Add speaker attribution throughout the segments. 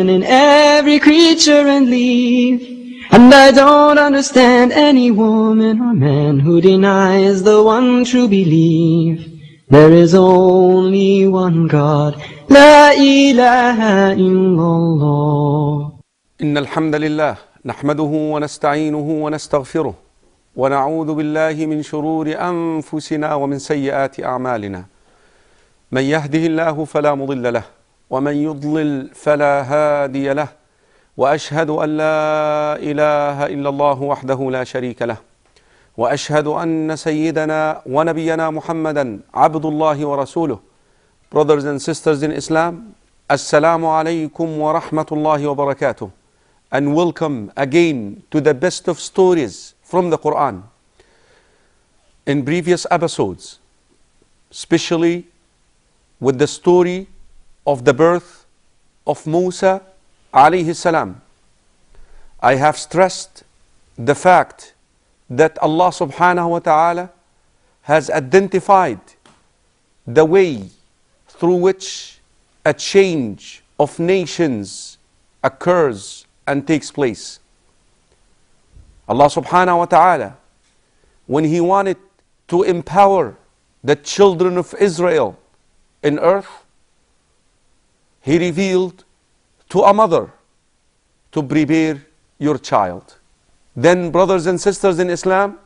Speaker 1: in every creature and leaf. And I don't understand any woman or man who denies the one true belief. There is only one God. لا إله إلا الله. إن الحمد لله نحمده ونستعينه ونستغفره ونعوذ بالله من شرور أنفسنا ومن سيئات أعمالنا. من يهده الله فلا مضل له ومن يضلل فلا هادي له واشهد ان لا اله الا الله وحده لا شريك له واشهد ان سيدنا ونبينا محمدا عبد الله ورسوله brothers and sisters in islam السلام عليكم ورحمه الله وبركاته and welcome again to the best of stories from the quran in previous episodes especially with the story of the birth of Musa alayhi salam. I have stressed the fact that Allah subhanahu wa ta'ala has identified the way through which a change of nations occurs and takes place. Allah subhanahu wa ta'ala, when He wanted to empower the children of Israel in earth, he revealed to a mother to prepare your child. Then, brothers and sisters in Islam,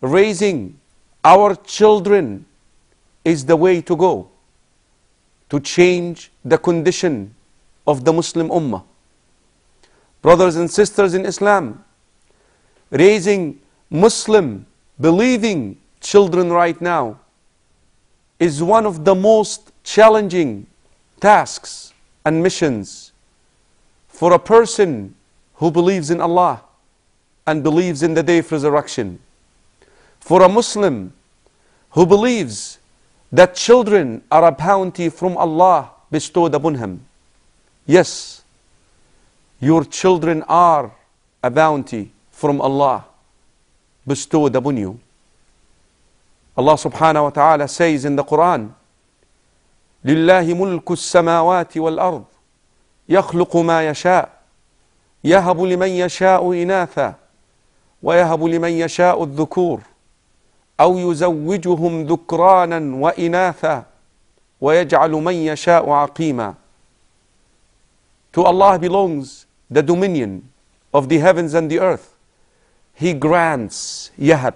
Speaker 1: raising our children is the way to go to change the condition of the Muslim Ummah. Brothers and sisters in Islam, raising Muslim believing children right now is one of the most challenging tasks and missions for a person who believes in Allah and believes in the day of resurrection. For a Muslim who believes that children are a bounty from Allah bestowed upon him. Yes, your children are a bounty from Allah bestowed upon you. Allah subhanahu wa ta'ala says in the Quran, لله ملك السماوات والأرض يخلق ما يشاء يهب لمن يشاء إناثا ويهب لمن يشاء الذكور أو يزوجهم ذكرانا وإناثا ويجعل من يشاء عقيما To Allah belongs the dominion of the heavens and the earth. He grants يهب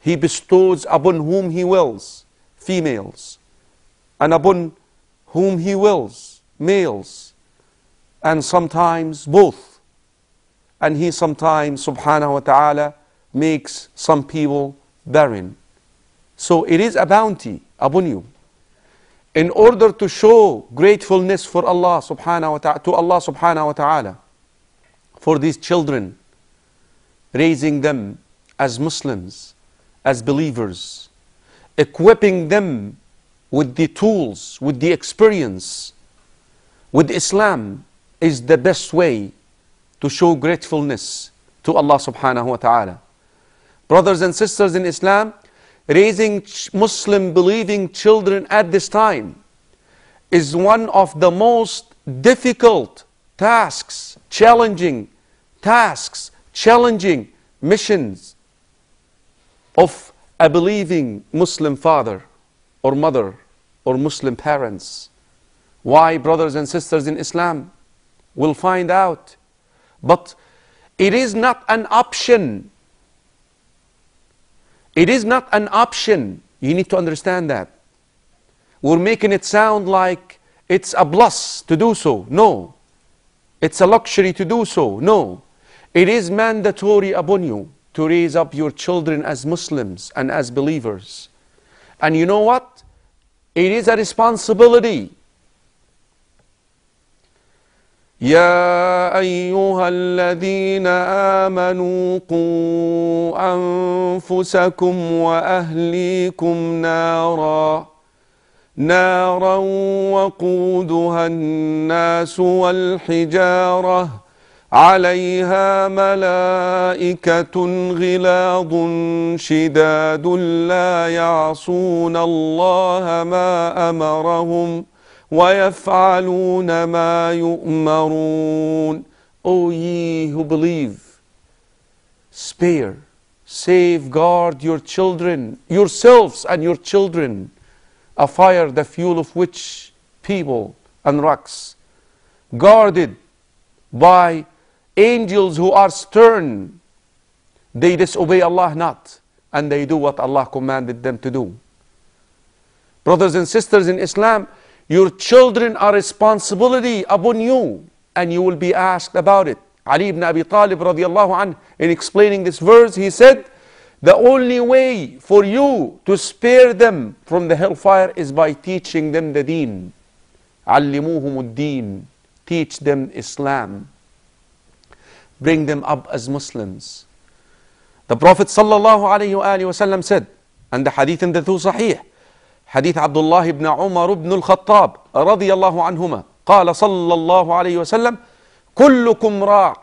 Speaker 1: He bestows upon whom he wills females and upon whom he wills, males, and sometimes both. And he sometimes, subhanahu wa ta'ala, makes some people barren. So it is a bounty upon you. In order to show gratefulness for Allah subhanahu wa ta'ala, to Allah subhanahu wa ta'ala, for these children, raising them as Muslims, as believers, equipping them with the tools, with the experience, with Islam is the best way to show gratefulness to Allah subhanahu wa ta'ala. Brothers and sisters in Islam, raising Muslim believing children at this time is one of the most difficult tasks, challenging tasks, challenging missions of a believing Muslim father or mother or Muslim parents. Why, brothers and sisters in Islam? We'll find out. But it is not an option. It is not an option. You need to understand that. We're making it sound like it's a plus to do so. No. It's a luxury to do so. No. It is mandatory upon you to raise up your children as Muslims and as believers. And you know what? It is a responsibility. يا أيها الذين آمنوا قوا أنفسكم وأهليكم نارا نارا وقودها الناس والحجاره عليها ملائكة غلاظ شداد لا يعصون الله ما أمرهم ويفعلون ما يؤمرون O ye who believe, spare, safeguard your children, yourselves and your children, a fire the fuel of which people and rocks, guarded by Angels who are stern, they disobey Allah not, and they do what Allah commanded them to do. Brothers and sisters in Islam, your children are responsibility upon you, and you will be asked about it. Ali ibn Abi Talib radiallahu in explaining this verse, he said, the only way for you to spare them from the hellfire is by teaching them the deen. عَلِّمُوهُمُ الدِّينَ Teach them Islam bring them up as Muslims. The Prophet ﷺ said, and the hadith in the two Sahih, حديث عبد الله بن عمر بن الخطاب رضي الله عنهما قال صلى الله عليه وسلم كلكم راع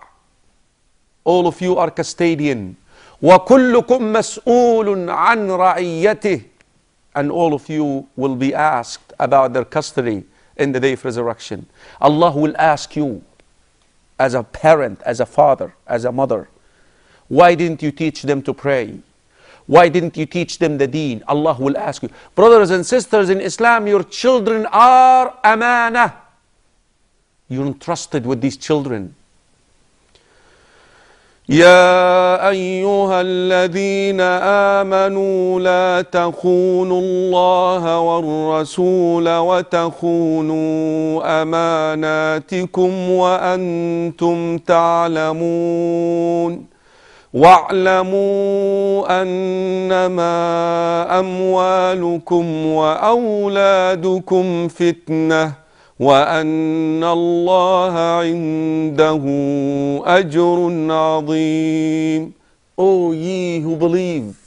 Speaker 1: all of you are custodian وكلكم مسؤول عن رعيته and all of you will be asked about their custody in the day of resurrection Allah will ask you as a parent, as a father, as a mother? Why didn't you teach them to pray? Why didn't you teach them the deen? Allah will ask you. Brothers and sisters in Islam, your children are amana. You're entrusted with these children. يا ايها الذين امنوا لا تخونوا الله والرسول وتخونوا اماناتكم وانتم تعلمون واعلموا انما اموالكم واولادكم فتنه وأن الله عنده أجر عظيم O ye who believe,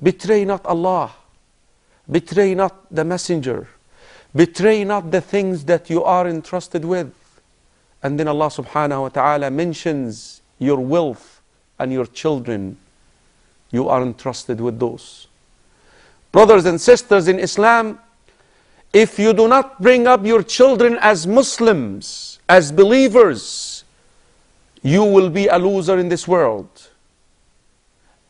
Speaker 1: betray not Allah, betray not the messenger, betray not the things that you are entrusted with. And then Allah subhanahu wa ta'ala mentions your wealth and your children. You are entrusted with those. Brothers and sisters in Islam, if you do not bring up your children as Muslims, as believers, you will be a loser in this world.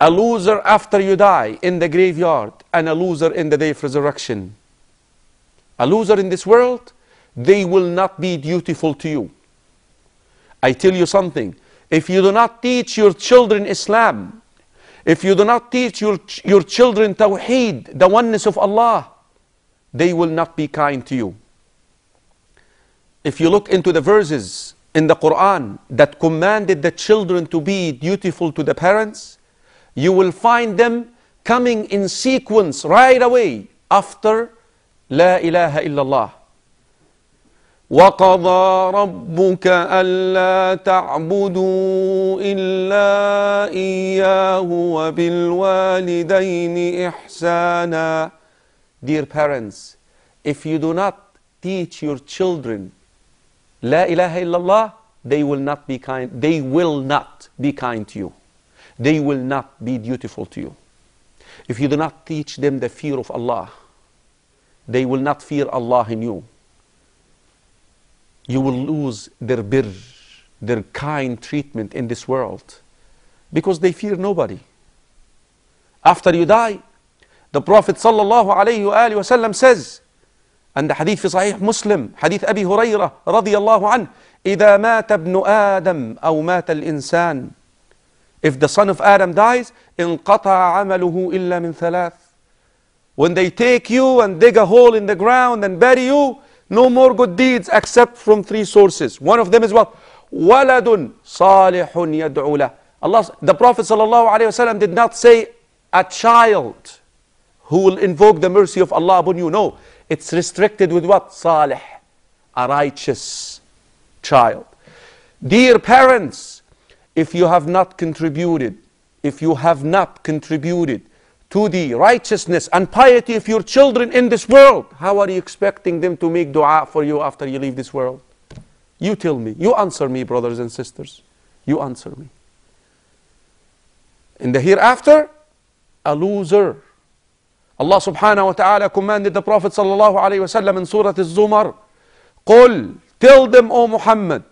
Speaker 1: A loser after you die in the graveyard, and a loser in the day of resurrection. A loser in this world, they will not be dutiful to you. I tell you something if you do not teach your children Islam, if you do not teach your, your children Tawheed, the oneness of Allah, they will not be kind to you. If you look into the verses in the Quran that commanded the children to be dutiful to the parents, you will find them coming in sequence right away after "La ilaha illallah." وقضى ربك ألا تعبدوا إلا إياه وبالوالدين إحساناً dear parents, if you do not teach your children La ilaha illallah, they will not be kind. They will not be kind to you. They will not be dutiful to you. If you do not teach them the fear of Allah, they will not fear Allah in you. You will lose their bir, their kind treatment in this world because they fear nobody. After you die, The Prophet صلى الله عليه وسلم says, and the hadith في صحيح مسلم حديث أبي هريرة رضي الله عنه إذا مات ابن آدم أو مات الإنسان If the son of Adam dies انقطع عمله إلا من ثلاث When they take you and dig a hole in the ground and bury you No more good deeds except from three sources One of them is what? ولد صالح يدعو له Allah, The Prophet صلى الله عليه وسلم did not say a child who will invoke the mercy of Allah upon you. No, it's restricted with what? Salih, a righteous child. Dear parents, if you have not contributed, if you have not contributed to the righteousness and piety of your children in this world, how are you expecting them to make dua for you after you leave this world? You tell me. You answer me, brothers and sisters. You answer me. In the hereafter, a loser Allah subhanahu wa ta'ala commanded the Prophet صلى الله عليه وسلم in Surah Al-Zumar, قُلْ Tell them, O Muhammad,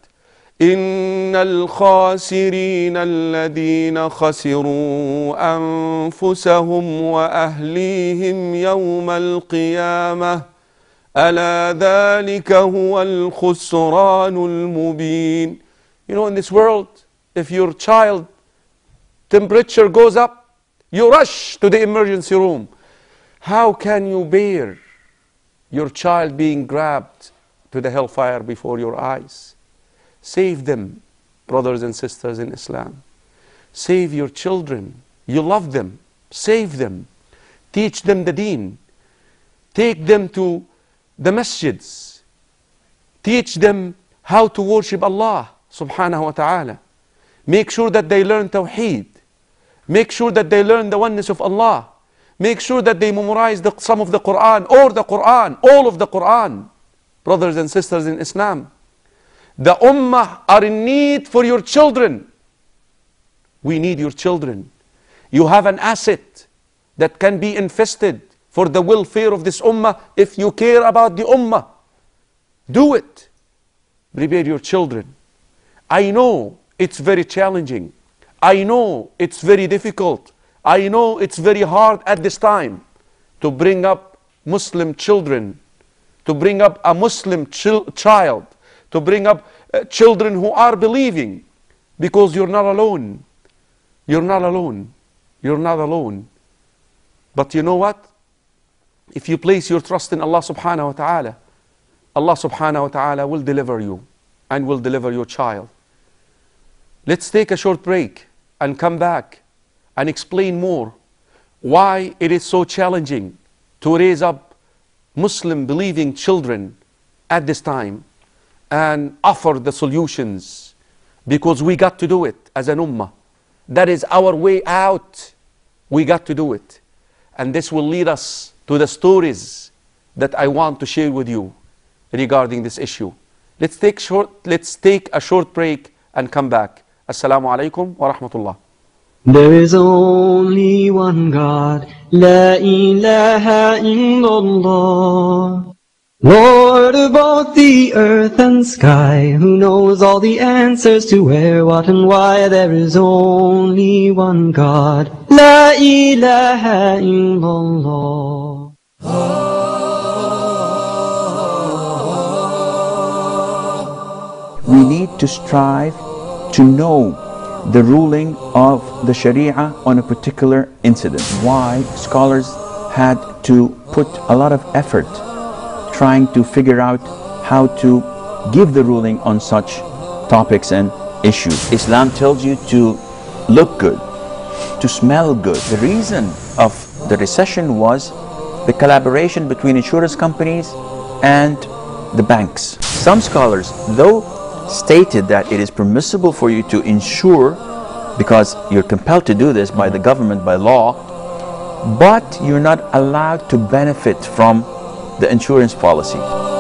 Speaker 1: إن الخاسرين الذين خسروا أنفسهم وأهليهم يوم القيامة ألا ذلك هو الخسران المبين You know in this world if your child temperature goes up you rush to the emergency room How can you bear your child being grabbed to the hellfire before your eyes? Save them, brothers and sisters in Islam. Save your children. You love them. Save them. Teach them the deen. Take them to the masjids. Teach them how to worship Allah subhanahu wa ta'ala. Make sure that they learn Tawheed. Make sure that they learn the oneness of Allah. Make sure that they memorize the, some of the Quran or the Quran, all of the Quran. Brothers and sisters in Islam, the Ummah are in need for your children. We need your children. You have an asset that can be invested for the welfare of this Ummah if you care about the Ummah. Do it. Prepare your children. I know it's very challenging. I know it's very difficult. I know it's very hard at this time to bring up Muslim children, to bring up a Muslim child, to bring up uh, children who are believing because you're not alone. You're not alone. You're not alone. But you know what? If you place your trust in Allah subhanahu wa ta'ala, Allah subhanahu wa ta'ala will deliver you and will deliver your child. Let's take a short break and come back and explain more why it is so challenging to raise up Muslim believing children at this time and offer the solutions because we got to do it as an ummah. That is our way out. We got to do it. And this will lead us to the stories that I want to share with you regarding this issue. Let's take, short, let's take a short break and come back. Assalamu alaikum wa rahmatullah. There is only one God, La ilaha illallah. Lord of both the earth and sky, who knows all the answers to where, what, and why, there is only one God. La ilaha illallah. We need to strive to know the ruling of the Sharia on a particular incident. Why scholars had to put a lot of effort trying to figure out how to give the ruling on such topics and issues. Islam tells you to look good, to smell good. The reason of the recession was the collaboration between insurance companies and the banks. Some scholars, though stated that it is permissible for you to insure because you're compelled to do this by the government, by law, but you're not allowed to benefit from the insurance policy.